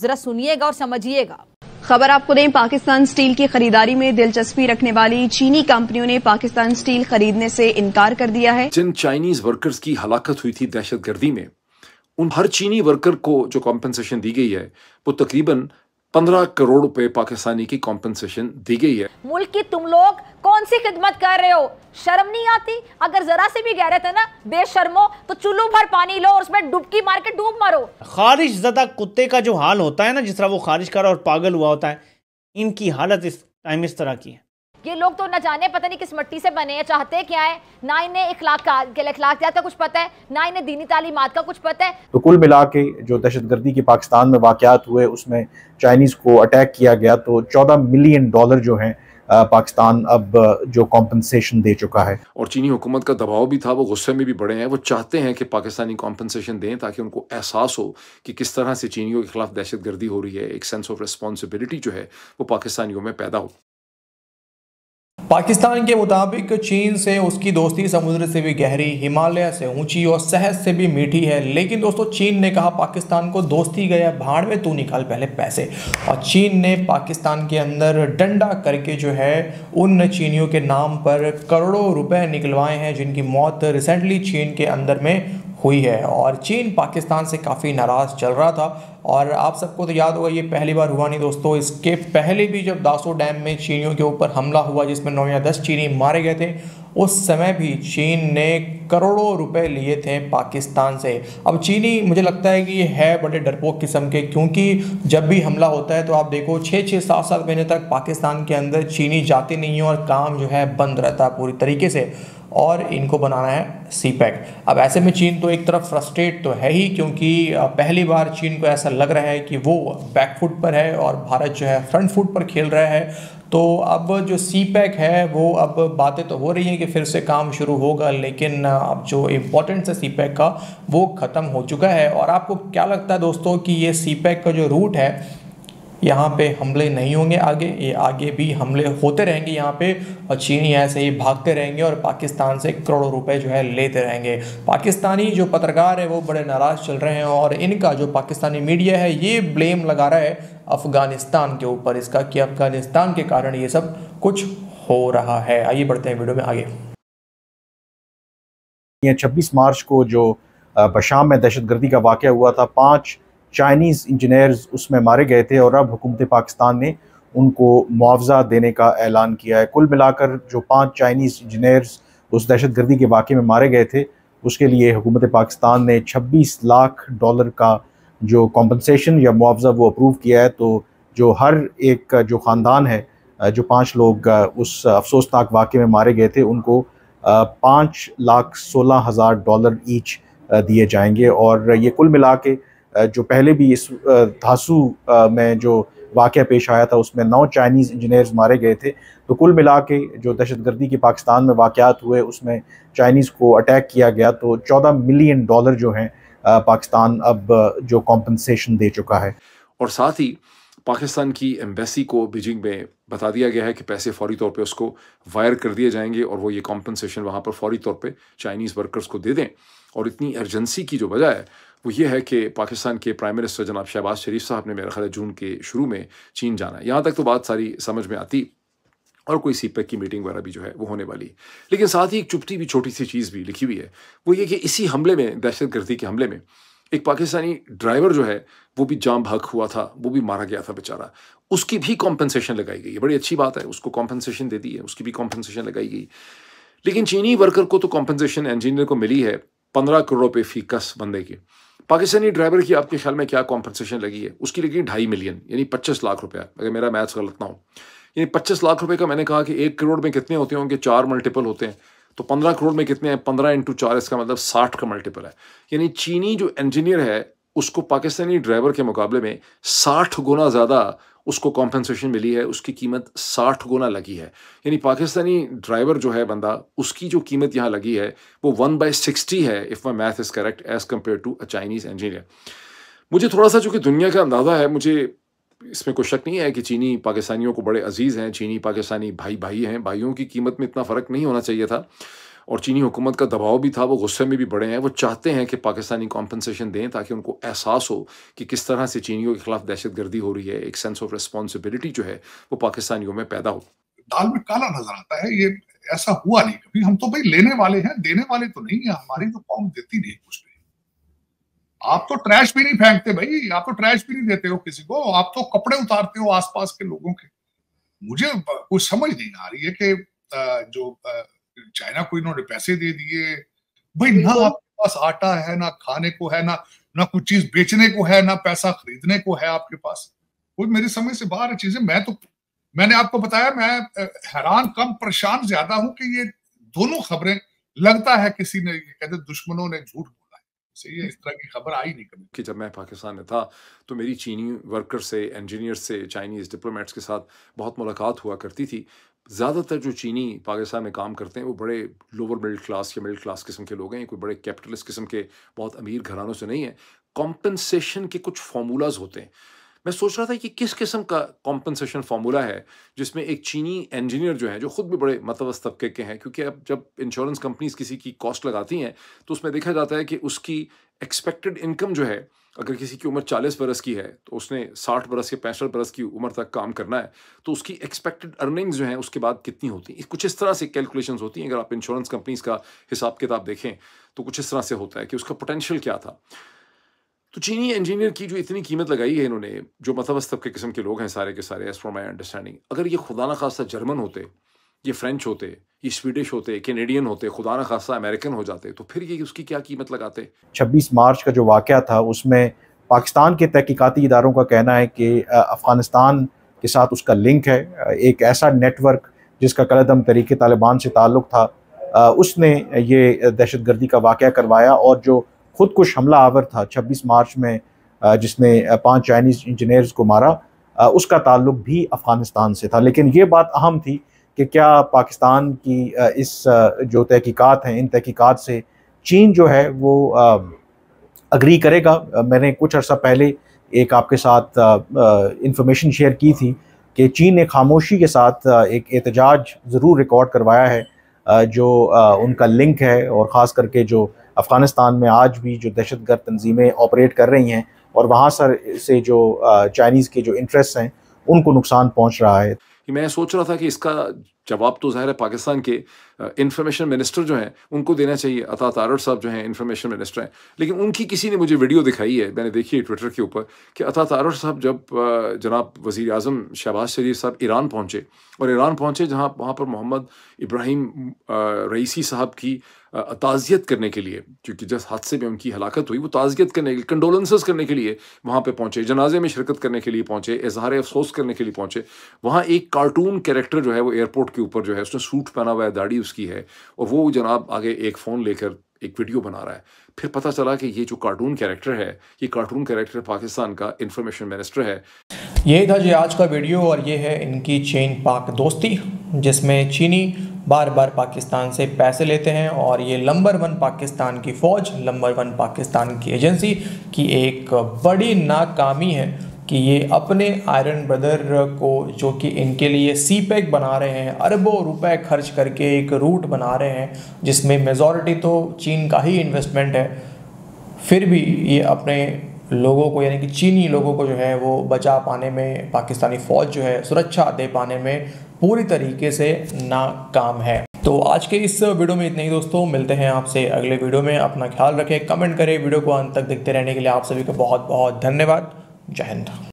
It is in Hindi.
जरा सुनिएगा और समझिएगा खबर आपको दें पाकिस्तान स्टील की खरीदारी में दिलचस्पी रखने वाली चीनी कंपनियों ने पाकिस्तान स्टील खरीदने से इनकार कर दिया है जिन चाइनीज वर्कर्स की हलाकत हुई थी दहशत गर्दी में उन हर चीनी वर्कर को जो कॉम्पनसेशन दी गई है वो तकरीबन पंद्रह करोड़ रुपए पाकिस्तानी की कॉम्पनसेशन दी गई है मुल्क की तुम लोग कौन सी खिदमत कर रहे हो शर्म नहीं आती अगर जरा से भी रहे थे ना बेशर्मो तो चुल्लू भर पानी लो और उसमें डुबकी मार के डूब मारो खारिश ज्यादा कुत्ते का जो हाल होता है ना जिस तरह वो खारिश कर और पागल हुआ होता है इनकी हालत इस टाइम इस तरह की है ये लोग तो ना जाने पता नहीं किस मट्टी से बने हैं चाहते क्या है ना इन्हें इखलाक का अखलाकियात तो का कुछ पता है ना इन्हें दीनी तालीमत का कुछ पता है तो कुल मिला के जो दहशत गर्दी के पाकिस्तान में वाकत हुए उसमें चाइनीज़ को अटैक किया गया तो चौदह मिलियन डॉलर जो है पाकिस्तान अब जो कॉम्पनसेशन दे चुका है और चीनी हुकूमत का दबाव भी था वो गुस्से में भी बड़े हैं वो चाहते हैं कि पाकिस्तानी कॉम्पनसेशन दें ताकि उनको एहसास हो कि किस तरह से चीनियों के खिलाफ दहशत गर्दी हो रही है एक सेंस ऑफ रिस्पॉन्सिबिलिटी जो है वो पाकिस्तानियों में पैदा हो पाकिस्तान के मुताबिक चीन से उसकी दोस्ती समुद्र से भी गहरी हिमालय से ऊंची और सहज से भी मीठी है लेकिन दोस्तों चीन ने कहा पाकिस्तान को दोस्ती गया भाड़ में तू निकाल पहले पैसे और चीन ने पाकिस्तान के अंदर डंडा करके जो है उन चीनियों के नाम पर करोड़ों रुपए निकलवाए हैं जिनकी मौत रिसेंटली चीन के अंदर में हुई है और चीन पाकिस्तान से काफ़ी नाराज़ चल रहा था और आप सबको तो याद होगा ये पहली बार हुआ नहीं दोस्तों इसके पहले भी जब दासो डैम में चीनियों के ऊपर हमला हुआ जिसमें नौ या दस चीनी मारे गए थे उस समय भी चीन ने करोड़ों रुपए लिए थे पाकिस्तान से अब चीनी मुझे लगता है कि है बड़े डरपोक किस्म के क्योंकि जब भी हमला होता है तो आप देखो छः छः सात सात महीने तक पाकिस्तान के अंदर चीनी जाती नहीं है और काम जो है बंद रहता है पूरी तरीके से और इनको बनाना है सी पैक अब ऐसे में चीन तो एक तरफ फ्रस्ट्रेट तो है ही क्योंकि पहली बार चीन को ऐसा लग रहा है कि वो बैक फुट पर है और भारत जो है फ्रंट फुट पर खेल रहा है तो अब जो सी पैक है वो अब बातें तो हो रही हैं कि फिर से काम शुरू होगा लेकिन अब जो इम्पोर्टेंस है सी पैक का वो ख़त्म हो चुका है और आपको क्या लगता है दोस्तों कि ये सी पैक का जो रूट है यहाँ पे हमले नहीं होंगे आगे ये आगे भी हमले होते रहेंगे यहाँ पे और चीनी ऐसे ही भागते रहेंगे और पाकिस्तान से करोड़ों रुपए जो है लेते रहेंगे पाकिस्तानी जो पत्रकार है वो बड़े नाराज़ चल रहे हैं और इनका जो पाकिस्तानी मीडिया है ये ब्लेम लगा रहा है अफ़गानिस्तान के ऊपर इसका कि अफ़गानिस्तान के कारण ये सब कुछ हो रहा है आइए बढ़ते हैं वीडियो में आगे छब्बीस मार्च को जो बशाम में दहशत गर्दी का वाक़ हुआ था पाँच चाइनीज़ इंजीनियर्स उसमें मारे गए थे और अब हुकूमत पाकिस्तान ने उनको मुआवजा देने का ऐलान किया है कुल मिलाकर जो पाँच चाइनीज़ इंजीनियर्स उस दहशत गर्दी के वाक़े में मारे गए थे उसके लिए हुकूमत पाकिस्तान ने छब्बीस लाख डॉलर का जो कॉम्पनसेशन या मुआवजा वो अप्रूव किया है तो जो हर एक जो ख़ानदान है जो पाँच लोग उस अफसोसनाक वाक़े में मारे गए थे उनको पाँच लाख सोलह हज़ार डॉलर ईच दिए जाएंगे और ये कुल मिला के जो पहले भी इस धासू में जो वाक़ पेश आया था उसमें नौ चाइनीज़ इंजीनियर्स मारे गए थे तो कुल मिला के जो दहशत गर्दी के पाकिस्तान में वाक़ात हुए उसमें चाइनीज़ को अटैक किया गया तो चौदह मिलियन डॉलर जो हैं पाकिस्तान अब जो कॉम्पनसेशन दे चुका है और साथ ही पाकिस्तान की एम्बेसी को बीजिंग में बता दिया गया है कि पैसे फौरी तौर पे उसको वायर कर दिए जाएंगे और वो ये कॉम्पनसेशन वहाँ पर फौरी तौर पे चाइनीज़ वर्कर्स को दे दें और इतनी अर्जेंसी की जो वजह है वो ये है कि पाकिस्तान के प्राइम मिनिस्टर जनाब शहबाज शरीफ साहब ने मेरा ख्याल जून के शुरू में चीन जाना है यहाँ तक तो बात सारी समझ में आती और कोई सी e की मीटिंग वगैरह भी जो है वो होने वाली है लेकिन साथ ही एक चुपती भी छोटी सी चीज़ भी लिखी हुई है वो ये कि इसी हमले में दहशतगर्दी के हमले में एक पाकिस्तानी ड्राइवर जो है वो भी जाम भाग हुआ था वो भी मारा गया था बेचारा उसकी भी कॉम्पनसेशन लगाई गई है बड़ी अच्छी बात है उसको कॉम्पनसेशन दे दी है उसकी भी कॉम्पनसेशन लगाई गई लेकिन चीनी वर्कर को तो कॉम्पनसेशन इंजीनियर को मिली है पंद्रह करोड़ रुपये फी कस बंदे की पाकिस्तानी ड्राइवर की आपके ख्याल में क्या कॉम्पनसेशन लगी है उसकी लगी ढाई मिलियन यानी पच्चीस लाख रुपया अगर मेरा मैथ्स गलत ना हो यानी पच्चीस लाख रुपये का मैंने कहा कि एक करोड़ में कितने होते होंगे चार मल्टीपल होते हैं तो पंद्रह करोड़ में कितने हैं पंद्रह इंटू चार इसका मतलब साठ का मल्टीपल है यानी चीनी जो इंजीनियर है उसको पाकिस्तानी ड्राइवर के मुकाबले में साठ गुना ज़्यादा उसको कॉम्पनसेशन मिली है उसकी कीमत साठ गुना लगी है यानी पाकिस्तानी ड्राइवर जो है बंदा उसकी जो कीमत यहाँ लगी है वो वन बाई सिक्सटी है if my math is correct as compared to a Chinese engineer मुझे थोड़ा सा चूँकि दुनिया का अंदाज़ा है मुझे इसमें कोई शक नहीं है कि चीनी पाकिस्तानियों को बड़े अजीज़ हैं चीनी पाकिस्तानी भाई भाई हैं भाइयों की कीमत में इतना फ़र्क नहीं होना चाहिए था और चीनी हुकूमत का दबाव भी था वो गुस्से में भी बड़े हैं वो चाहते हैं कि पाकिस्तानी कॉम्पनसेशन दें ताकि उनको एहसास हो कि किस तरह से चीनियों के खिलाफ दहशत गर्दी हो रही है एक सेंस ऑफ रिस्पॉन्सिबिलिटी जो है वो पाकिस्तानियों में पैदा हो दाल में काला नजर आता है ये ऐसा हुआ नहीं कभी हम तो भाई लेने वाले हैं देने वाले तो नहीं है हमारी तो कौम देती नहीं कुछ नहीं आप तो ट्रैश भी नहीं फेंकते भाई आप तो ट्रैश भी नहीं देते हो किसी को आप तो कपड़े उतारते हो आसपास के लोगों के मुझे कुछ समझ नहीं आ रही है कि जो चाइना को इन्होंने पैसे दे दिए भाई ना आपके पास आटा है ना खाने को है ना ना कुछ चीज बेचने को है ना पैसा खरीदने को है आपके पास कोई मेरी समझ से बाहर है चीजें मैं तो मैंने आपको बताया मैं हैरान कम परेशान ज्यादा हूं कि ये दोनों खबरें लगता है किसी ने कहते दुश्मनों ने झूठ से ये इस तरह की खबर आई नहीं कभी कि जब मैं पाकिस्तान में था तो मेरी चीनी वर्कर से इंजीनियर से चाइनीज़ डिप्लोमेट्स के साथ बहुत मुलाकात हुआ करती थी ज़्यादातर जो चीनी पाकिस्तान में काम करते हैं वो बड़े लोअर मिडिल क्लास या मिडिल क्लास किस्म के लोग हैं कोई बड़े कैपिटलिस्ट किस्म के बहुत अमीर घरानों से नहीं है कॉम्पनसेशन के कुछ फार्मूलाज होते हैं मैं सोच रहा था कि किस किस्म का कॉम्पनसेशन फार्मूला है जिसमें एक चीनी इंजीनियर जो है जो खुद भी बड़े मतवस तबके के हैं क्योंकि अब जब इंश्योरेंस कंपनीज किसी की कॉस्ट लगाती हैं तो उसमें देखा जाता है कि उसकी एक्सपेक्टेड इनकम जो है अगर किसी की उम्र 40 बरस की है तो उसने 60 बरस या पैंसठ बरस की उम्र तक काम करना है तो उसकी एक्सपेक्टेड अर्निंग्स जो हैं उसके बाद कितनी होती हैं कुछ इस तरह से कैलकुलेशंस होती हैं अगर आप इंश्योरेंस कंपनीज का हिसाब किताब देखें तो कुछ इस तरह से होता है कि उसका पोटेंशियल क्या था तो चीनी इंजीनियर की जो इतनी कीमत लगाई है इन्होंने जो मतलब के किस्म के लोग हैं सारे के सारे एज फ्रॉम माई अंडरस्टैंडिंग अगर ये खुदा ना खासा जर्मन होते ये फ्रेंच होते ये स्वीडिश होते कैनेडियन होते खुदा ना खासा अमेरिकन हो जाते तो फिर ये उसकी क्या कीमत लगाते 26 मार्च का जो वाक़ था उसमें पाकिस्तान के तहकीकती इदारों का कहना है कि अफ़गानिस्तान के साथ उसका लिंक है एक ऐसा नेटवर्क जिसका कलदम तरीके तालिबान से ताल्लुक़ था उसने ये दहशत गर्दी का वाक़ करवाया और जो खुदकुश हमला आवर था छब्बीस मार्च में जिसने पाँच चाइनीज़ इंजीनियर्स को मारा उसका ताल्लुक भी अफ़गानिस्तान से था लेकिन ये बात अहम थी कि क्या पाकिस्तान की इस जो तहकीक़ात हैं इन तहकीक़ात से चीन जो है वो अग्री करेगा मैंने कुछ अर्सा पहले एक आपके साथ इंफॉर्मेशन शेयर की थी कि चीन ने खामोशी के साथ एक एहतजाज ज़रूर रिकॉर्ड करवाया है जो उनका लिंक है और ख़ास करके जो अफ़गानिस्तान में आज भी जो दहशत गर्द तंजीमें ऑपरेट कर रही हैं और वहाँ सर से जो चाइनीज़ के जो इंटरेस्ट हैं उनको नुकसान पहुँच रहा है मैं सोच रहा था कि इसका जवाब तो ज़ाहिर है पाकिस्तान के इंफॉर्मेशन मिनिस्टर जो हैं उनको देना चाहिए अता तारड़ साहब जो हैं इंफॉर्मेशन मिनिस्टर हैं लेकिन उनकी किसी ने मुझे वीडियो दिखाई है मैंने देखी है ट्विटर के ऊपर कि अता तारड़ साहब जब जनाब वज़ी अजम शहबाज शरीफ साहब ईरान पहुँचे और ईरान पहुँचे जहाँ वहाँ पर मोहम्मद इब्राहिम रईसी साहब की ताज़ियत करने के लिए क्योंकि जिस हादसे में उनकी हलाकत हुई वो ताज़ियत करने के लिए कंडोलेंसेस करने के लिए वहाँ पे पहुँचे जनाजे में शिरकत करने के लिए पहुँचे इजहार अफसोस करने के लिए पहुँचे वहाँ एक कार्टून कैरेक्टर जो है वो एयरपोर्ट के ऊपर जो है उसने सूट पहना हुआ है दाढ़ी उसकी है और वो जनाब आगे एक फ़ोन लेकर एक वीडियो बना रहा है फिर पता चला कि ये जो कार्टून कैरेक्टर है ये कार्टून कैरेक्टर पाकिस्तान का इंफॉर्मेशन मिनिस्टर है ये था जी आज का वीडियो और ये है इनकी चीन पाक दोस्ती जिसमें चीनी बार बार पाकिस्तान से पैसे लेते हैं और ये नंबर वन पाकिस्तान की फ़ौज नंबर वन पाकिस्तान की एजेंसी की एक बड़ी नाकामी है कि ये अपने आयरन ब्रदर को जो कि इनके लिए सी पैक बना रहे हैं अरबों रुपए खर्च करके एक रूट बना रहे हैं जिसमें मेजॉरिटी तो चीन का ही इन्वेस्टमेंट है फिर भी ये अपने लोगों को यानी कि चीनी लोगों को जो है वो बचा पाने में पाकिस्तानी फ़ौज जो है सुरक्षा दे पाने में पूरी तरीके से नाकाम है तो आज के इस वीडियो में इतने ही दोस्तों मिलते हैं आपसे अगले वीडियो में अपना ख्याल रखें कमेंट करें वीडियो को अंत तक देखते रहने के लिए आप सभी का बहुत बहुत धन्यवाद Jai